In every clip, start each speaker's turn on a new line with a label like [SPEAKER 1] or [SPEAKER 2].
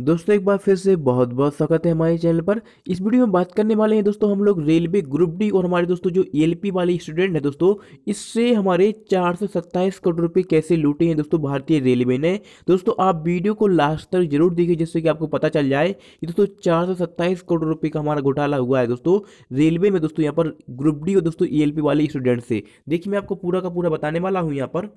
[SPEAKER 1] दोस्तों एक बार फिर से बहुत बहुत स्वागत है हमारे चैनल पर इस वीडियो में बात करने वाले हैं दोस्तों हम लोग रेलवे ग्रुप डी और हमारे दोस्तों जो ई e वाले स्टूडेंट हैं दोस्तों इससे हमारे चार करोड़ रुपए कैसे लूटे हैं दोस्तों भारतीय रेलवे ने दोस्तों आप वीडियो को लास्ट तक जरूर देखिए जिससे कि आपको पता चल जाए कि दोस्तों चार करोड़ रुपये का हमारा घोटाला हुआ है दोस्तों रेलवे में दोस्तों यहाँ पर ग्रुप डी और दोस्तों ई e वाले स्टूडेंट से देखिए मैं आपको पूरा का पूरा बताने वाला हूँ यहाँ पर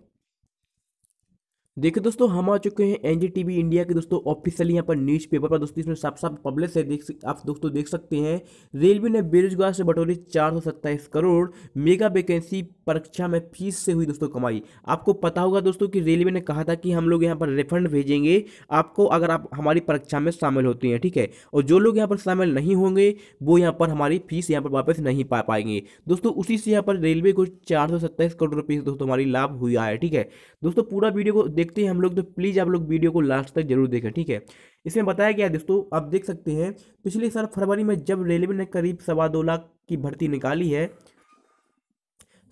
[SPEAKER 1] देखिए दोस्तों हम आ चुके हैं एन इंडिया के दोस्तों ऑफिशियली यहाँ पर न्यूज़ पेपर पर दोस्तों इसमें साफ साफ पब्लिश है देख आप दोस्तों देख सकते हैं रेलवे ने बेरोजगार से बटोरी चार सौ सत्ताईस करोड़ मेगा वैकेंसी परीक्षा में फीस से हुई दोस्तों कमाई आपको पता होगा दोस्तों कि रेलवे ने कहा था कि हम लोग यहाँ पर रिफंड भेजेंगे आपको अगर आप हमारी परीक्षा में शामिल होती हैं ठीक है और जो लोग यहाँ पर शामिल नहीं होंगे वो यहाँ पर हमारी फीस यहाँ पर वापस नहीं पा पाएंगे दोस्तों उसी से यहाँ पर रेलवे को चार करोड़ रुपये दोस्तों हमारी लाभ हुआ है ठीक है दोस्तों पूरा वीडियो को देखते हैं हम लोग तो प्लीज़ आप लोग वीडियो को लास्ट तक जरूर देखें ठीक है इसमें बताया गया दोस्तों आप देख सकते हैं पिछले साल फरवरी में जब रेलवे ने करीब सवा दो लाख की भर्ती निकाली है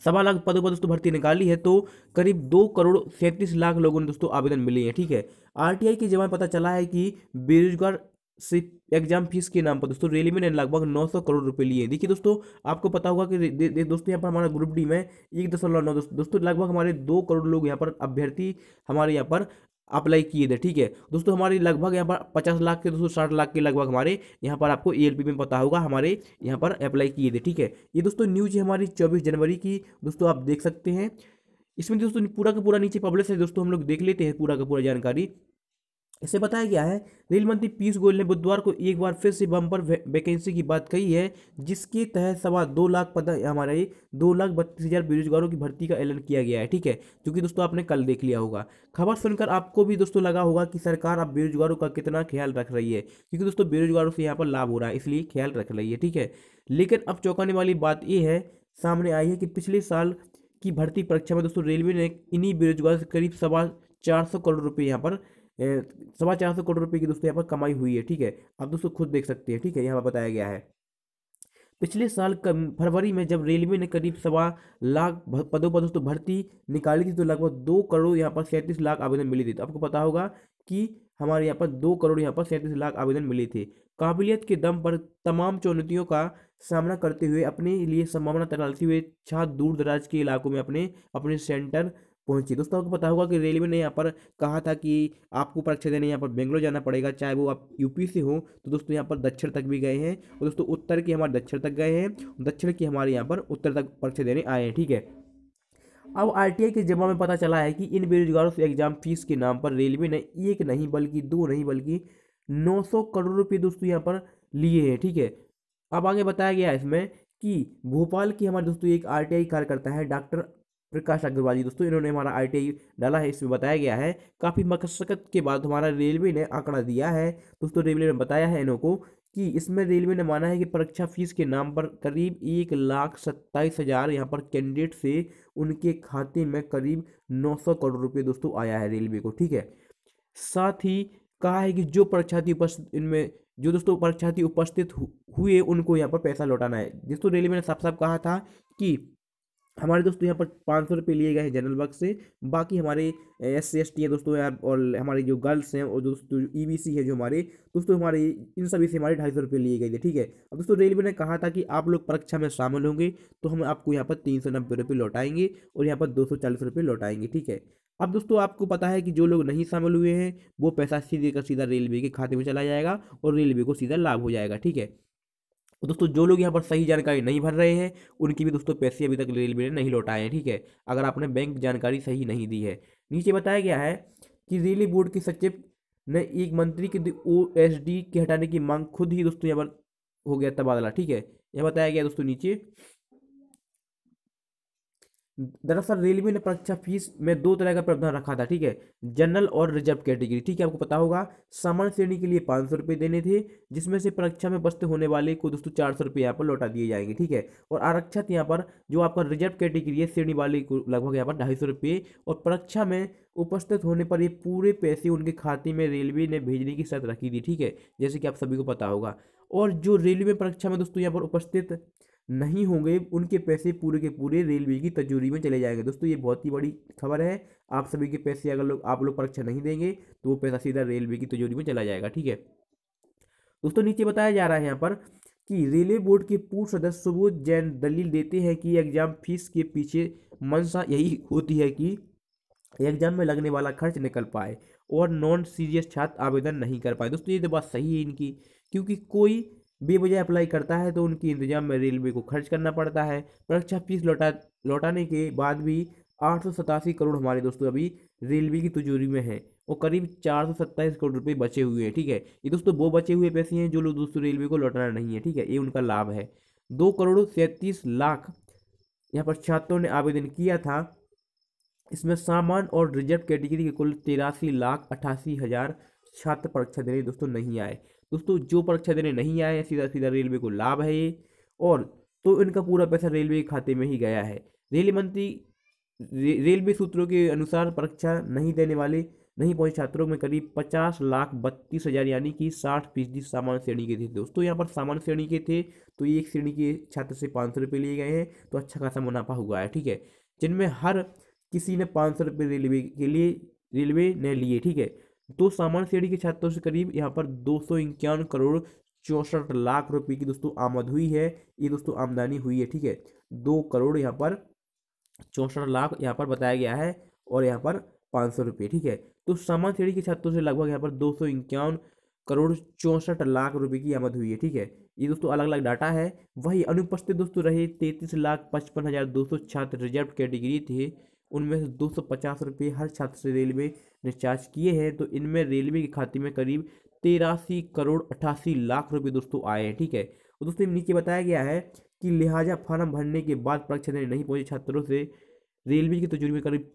[SPEAKER 1] सवा लाख पदों पर दोस्तों भर्ती निकाली है तो करीब दो करोड़ सैंतीस लाख लोगों ने दोस्तों आवेदन मिले हैं ठीक है आरटीआई के जवाब पता चला है कि बेरोजगार सिर्फ एग्जाम फीस के नाम पर दोस्तों रेलवे ने लगभग 900 करोड़ रुपए लिए देखिए दोस्तों आपको पता होगा कि दे, दे, दोस्तों यहाँ पर हमारा ग्रुप डी में एक दशमलव नौ दोस्तों लगभग हमारे दो करोड़ लोग यहाँ पर अभ्यर्थी हमारे यहाँ पर अप्लाई किए थे ठीक है दोस्तों हमारे लगभग यहाँ पर पचास लाख के दोस्तों साठ लाख के लगभग हमारे यहाँ पर आपको ए में पता होगा हमारे यहाँ पर अप्लाई किए थे ठीक है ये दोस्तों न्यूज है हमारी चौबीस जनवरी की दोस्तों आप देख सकते हैं इसमें दोस्तों पूरा का पूरा नीचे पब्लिश है दोस्तों हम लोग देख लेते हैं पूरा का पूरा जानकारी इसे बताया गया है रेल मंत्री पीयूष गोयल ने बुधवार को एक बार फिर से बम्पर वैकेंसी की बात कही है जिसके तहत सवा दो लाख पद हमारे दो लाख बत्तीस हज़ार बेरोजगारों की भर्ती का ऐलान किया गया है ठीक है जो कि दोस्तों आपने कल देख लिया होगा खबर सुनकर आपको भी दोस्तों लगा होगा कि सरकार अब बेरोजगारों का कितना ख्याल रख रही है क्योंकि दोस्तों बेरोजगारों से यहाँ पर लाभ हो रहा है इसलिए ख्याल रख रही है ठीक है लेकिन अब चौंकाने वाली बात यह है सामने आई है कि पिछले साल की भर्ती परीक्षा में दोस्तों रेलवे ने इन्हीं बेरोजगारों से करीब सवा चार सौ करोड़ रुपये यहाँ पर सवा चार सौ करोड़ रुपये की दोस्तों यहाँ पर कमाई हुई है ठीक है आप दोस्तों खुद देख सकते हैं ठीक है यहाँ पर बताया गया है पिछले साल फरवरी में जब रेलवे ने करीब सवा लाख पदों पर दोस्तों भर्ती निकाली थी तो लगभग दो करोड़ यहाँ पर सैंतीस लाख आवेदन मिली थी तो आपको पता होगा कि हमारे यहाँ पर दो करोड़ यहाँ पर सैंतीस लाख आवेदन मिले थे काबिलियत के दम पर तमाम चुनौतियों का सामना करते हुए अपने लिए संभावना तलाशते हुए छात्र दूर दराज के इलाकों में अपने अपने सेंटर पहुंची दोस्तों आपको पता होगा कि रेलवे ने यहाँ पर कहा था कि आपको परीक्षा देने यहाँ पर बेंगलोर जाना पड़ेगा चाहे वो आप यूपी से हो तो दोस्तों यहाँ पर दक्षिण तक भी गए हैं और दोस्तों उत्तर की हमारे दक्षिण तक गए हैं दक्षिण की हमारे यहाँ पर उत्तर तक परीक्षा देने आए हैं ठीक है अब आर के जमा में पता चला है कि इन बेरोजगारों से एग्जाम फीस के नाम पर रेलवे ने एक नहीं बल्कि दो नहीं बल्कि नौ करोड़ रुपये दोस्तों यहाँ पर लिए हैं ठीक है अब आगे बताया गया है इसमें कि भोपाल की हमारे दोस्तों एक आरटीआई कार्यकर्ता है डॉक्टर प्रकाश अग्रवाल जी दोस्तों इन्होंने हमारा आई डाला है इसमें बताया गया है काफ़ी मशक्क़त के बाद हमारा रेलवे ने आंकड़ा दिया है दोस्तों रेलवे ने बताया है इन्हों को कि इसमें रेलवे ने माना है कि परीक्षा फीस के नाम पर करीब एक लाख सत्ताईस हज़ार यहाँ पर कैंडिडेट से उनके खाते में करीब नौ सौ करोड़ रुपये दोस्तों आया है रेलवे को ठीक है साथ ही कहा है कि जो परीक्षार्थी उपस्थित इनमें जो दोस्तों परीक्षार्थी उपस्थित हुए उनको यहाँ पर पैसा लौटाना है दोस्तों रेलवे ने साफ साफ कहा था कि हमारे दोस्तों यहाँ पर पाँच सौ रुपये लिए गए हैं जनरल वर्ग से बाकी हमारे एस सी एस टी है दोस्तों यहाँ और हमारे जो गर्ल्स हैं और दोस्तों ई बी सी है जो हमारे दोस्तों हमारे इन सभी से हमारे ढाई सौ रुपये लिए गए थे ठीक है अब दोस्तों रेलवे ने कहा था कि आप लोग परीक्षा में शामिल होंगे तो हम आपको यहाँ पर तीन सौ नब्बे रुपये लौटाएंगे और यहाँ पर दो सौ चालीस रुपये लौटाएंगे ठीक है अब दोस्तों आपको पता है कि जो लोग नहीं शामिल हुए हैं वो पैसा सीधे का सीधा रेलवे के खाते में चला जाएगा और रेलवे को सीधा लाभ हो जाएगा ठीक है और तो दोस्तों जो लोग यहाँ पर सही जानकारी नहीं भर रहे हैं उनकी भी दोस्तों पैसे अभी तक रेलवे ने नहीं लौटाए हैं ठीक है अगर आपने बैंक जानकारी सही नहीं दी है नीचे बताया गया है कि रेलवे बोर्ड के सचिव ने एक मंत्री के ओ एस डी के हटाने की मांग खुद ही दोस्तों यहाँ पर हो गया तबादला ठीक है यह बताया गया दोस्तों नीचे दरअसल रेलवे ने परीक्षा फीस में दो तरह का प्रावधान रखा था ठीक है जनरल और रिजर्व कैटेगरी ठीक है आपको पता होगा सामान्य श्रेणी के लिए पाँच सौ रुपये देने थे जिसमें से परीक्षा में बस्ते होने वाले को दोस्तों चार सौ रुपये यहाँ पर लौटा दिए जाएंगे ठीक है और आरक्षित यहाँ पर जो आपका रिजर्व कैटेगरी है श्रेणी वाले को लगभग यहाँ पर ढाई सौ रुपये और परीक्षा में उपस्थित होने पर ये पूरे पैसे उनके खाते में रेलवे ने भेजने की शर्त रखी थी ठीक है जैसे कि आप सभी को पता होगा और जो रेलवे परीक्षा में दोस्तों यहाँ पर उपस्थित नहीं होंगे उनके पैसे पूरे के पूरे रेलवे की तजूरी में चले जाएंगे दोस्तों ये बहुत ही बड़ी खबर है आप सभी के पैसे अगर लोग आप लोग परीक्षा अच्छा नहीं देंगे तो वो पैसा सीधा रेलवे की तजूरी में चला जाएगा ठीक है दोस्तों नीचे बताया जा रहा है यहाँ पर कि रेलवे बोर्ड के पूर्व सदस्य सुबोध जैन दलील देते हैं कि एग्जाम फीस के पीछे मंशा यही होती है कि एग्जाम में लगने वाला खर्च निकल पाए और नॉन सीरियस छात्र आवेदन नहीं कर पाए दोस्तों ये तो बात सही है इनकी क्योंकि कोई बेवजह अप्लाई करता है तो उनकी इंतजाम में रेलवे को खर्च करना पड़ता है परीक्षा फीस लौटा लौटाने के बाद भी आठ करोड़ हमारे दोस्तों अभी रेलवे की तिजोरी में है और करीब चार सौ सत्ताईस करोड़ रुपए बचे हुए हैं ठीक है ये दोस्तों वो बचे हुए पैसे हैं जो लोग दोस्तों रेलवे को लौटाना नहीं है ठीक है ये उनका लाभ है दो करोड़ सैंतीस लाख यहाँ पर छात्रों ने आवेदन किया था इसमें सामान और रिजर्व कैटेगरी के कुल तिरासी लाख अट्ठासी हज़ार छात्र परीक्षा देने दोस्तों नहीं आए दोस्तों जो परीक्षा देने नहीं आए सीधा सीधा रेलवे को लाभ है ये और तो इनका पूरा पैसा रेलवे के खाते में ही गया है रेल मंत्री रे, रेलवे सूत्रों के अनुसार परीक्षा नहीं देने वाले नहीं पहुंचे छात्रों में करीब पचास लाख बत्तीस हज़ार यानी कि साठ फीसदी सामान्य श्रेणी के थे दोस्तों यहाँ पर सामान्य श्रेणी के थे तो एक श्रेणी के छात्र से पाँच सौ रुपये लिए गए हैं तो अच्छा खासा मुनाफा हुआ है ठीक है जिनमें हर किसी ने पाँच सौ रुपये रेलवे के लिए रेलवे ने लिए ठीक है तो सामान्य श्रेणी के छात्रों से करीब यहाँ पर दो करोड़ चौंसठ लाख रुपए की दोस्तों आमद हुई है ये दोस्तों आमदनी हुई है ठीक है दो करोड़ यहाँ पर चौंसठ लाख यहाँ पर बताया गया है और यहाँ पर पाँच सौ रुपये ठीक है तो सामान्य श्रेणी के छात्रों से लगभग यहाँ पर दो सौ इक्यावन करोड़ चौंसठ लाख रुपए की आमद हुई है ठीक है ये दोस्तों अलग अलग डाटा है वही अनुपस्थित दोस्तों रहे तैंतीस लाख पचपन हज़ार दो सौ छात्र रिजर्व कैटेगरी थे उनमें से दो सौ पचास रुपये हर छात्र से रेलवे ने चार्ज किए हैं तो इनमें रेलवे के खाते में करीब तेरासी करोड़ अठासी लाख रुपये दोस्तों आए हैं ठीक है और दोस्तों नीचे बताया गया है कि लिहाजा फार्म भरने के बाद परीक्षा देने नहीं पहुंचे छात्रों से रेलवे के तजुर्बे में करीब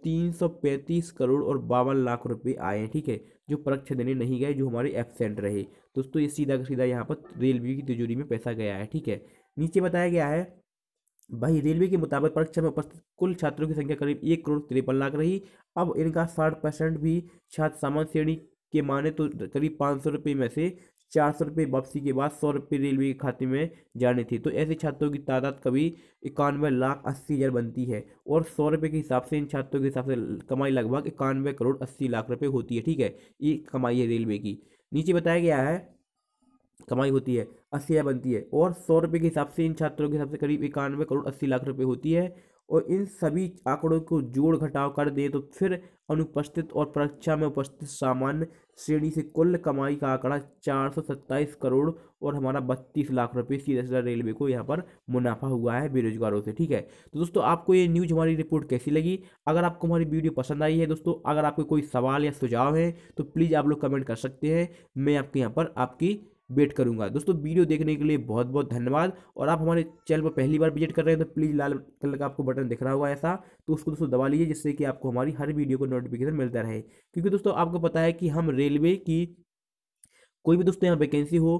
[SPEAKER 1] पैंतीस करोड़ और बावन लाख रुपए आए हैं ठीक है जो परीक्षा देने नहीं गए जो हमारे एबसेंट रहे दोस्तों ये सीधा का सीधा यहाँ पर रेलवे की तिजोरी में पैसा गया है ठीक है नीचे बताया गया है वही रेलवे के मुताबिक परीक्षा में उपस्थित कुल छात्रों की संख्या करीब एक करोड़ तिरपन लाख रही अब इनका साठ परसेंट भी छात्र सामान्य श्रेणी के माने तो करीब पाँच सौ रुपये में से चार सौ रुपये वापसी के बाद सौ रुपये रेलवे के खाते में जाने थे तो ऐसे छात्रों की तादाद कभी इक्यानवे लाख अस्सी हज़ार बनती है और सौ रुपये के हिसाब से इन छात्रों के हिसाब से कमाई लगभग इक्यानवे करोड़ अस्सी लाख रुपये होती है ठीक है ये कमाई है रेलवे की नीचे बताया गया है कमाई होती है अस्सी हज़ार बनती है और सौ रुपये के हिसाब से इन छात्रों के हिसाब से करीब इक्यानवे करोड़ अस्सी लाख रुपये होती है और इन सभी आंकड़ों को जोड़ घटाव कर दें तो फिर अनुपस्थित और परीक्षा में उपस्थित सामान्य श्रेणी से कुल कमाई का आंकड़ा चार सौ सत्ताईस करोड़ और हमारा बत्तीस लाख रुपये सीधा सीधा रेलवे को यहाँ पर मुनाफा हुआ है बेरोजगारों से ठीक है तो दोस्तों आपको ये न्यूज हमारी रिपोर्ट कैसी लगी अगर आपको हमारी वीडियो पसंद आई है दोस्तों अगर आपके कोई सवाल या सुझाव है तो प्लीज़ आप लोग कमेंट कर सकते हैं मैं आपके यहाँ पर आपकी वेट करूंगा दोस्तों वीडियो देखने के लिए बहुत बहुत धन्यवाद और आप हमारे चैनल पर पहली बार विजिट कर रहे हैं तो प्लीज़ लाल कलर का आपको बटन दिख रहा होगा ऐसा तो उसको दोस्तों दबा लीजिए जिससे कि आपको हमारी हर वीडियो को नोटिफिकेशन मिलता रहे क्योंकि दोस्तों आपको पता है कि हम रेलवे की कोई भी दोस्तों यहाँ वैकेंसी हो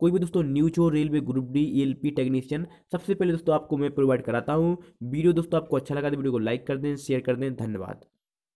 [SPEAKER 1] कोई भी दोस्तों न्यूज हो railway group D L P technician सबसे पहले दोस्तों आपको मैं प्रोवाइड कराता हूँ वीडियो दोस्तों आपको अच्छा लगा तो वीडियो को लाइक कर दें शेयर कर दें धन्यवाद